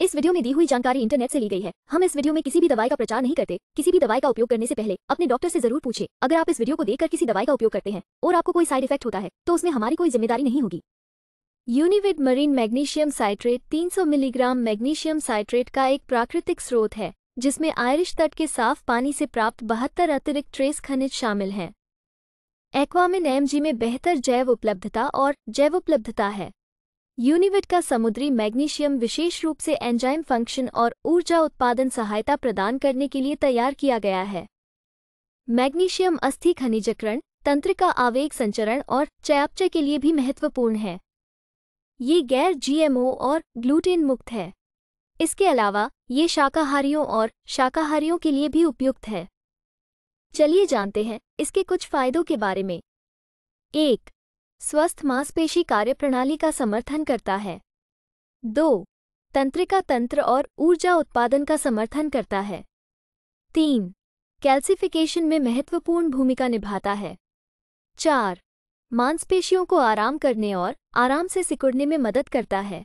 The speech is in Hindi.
इस वीडियो में दी हुई जानकारी इंटरनेट से ली गई है हम इस वीडियो में किसी भी दवाई का प्रचार नहीं करते किसी भी दवाई का उपयोग करने से पहले अपने डॉक्टर से जरूर पूछे अगर आप इस वीडियो को देखकर किसी दवाई का उपयोग करते हैं और आपको कोई साइड इफेक्ट होता है तो उसमें हमारी कोई जिम्मेदारी नहीं होगी यूनिविड मरीन मैग्नीशियम साइट्रेट तीन मिलीग्राम मैग्नीशियम साइट्रेट का एक प्राकृतिक स्रोत है जिसमें आयरिश तट के साफ पानी से प्राप्त बहत्तर अतिरिक्त ट्रेस खनिज शामिल हैं एक्वामिन एमजी में बेहतर जैव उपलब्धता और जैव उपलब्धता है यूनिविट का समुद्री मैग्नीशियम विशेष रूप से एंजाइम फंक्शन और ऊर्जा उत्पादन सहायता प्रदान करने के लिए तैयार किया गया है मैग्नीशियम अस्थि खनिजकरण तंत्रिका आवेग संचरण और चयापचय के लिए भी महत्वपूर्ण है ये गैर जीएमओ और ग्लूटेन मुक्त है इसके अलावा ये शाकाहारियों और शाकाहारियों के लिए भी उपयुक्त है चलिए जानते हैं इसके कुछ फायदों के बारे में एक स्वस्थ मांसपेशी कार्यप्रणाली का समर्थन करता है दो तंत्रिका तंत्र और ऊर्जा उत्पादन का समर्थन करता है तीन कैल्सिफिकेशन में महत्वपूर्ण भूमिका निभाता है चार मांसपेशियों को आराम करने और आराम से सिकुड़ने में मदद करता है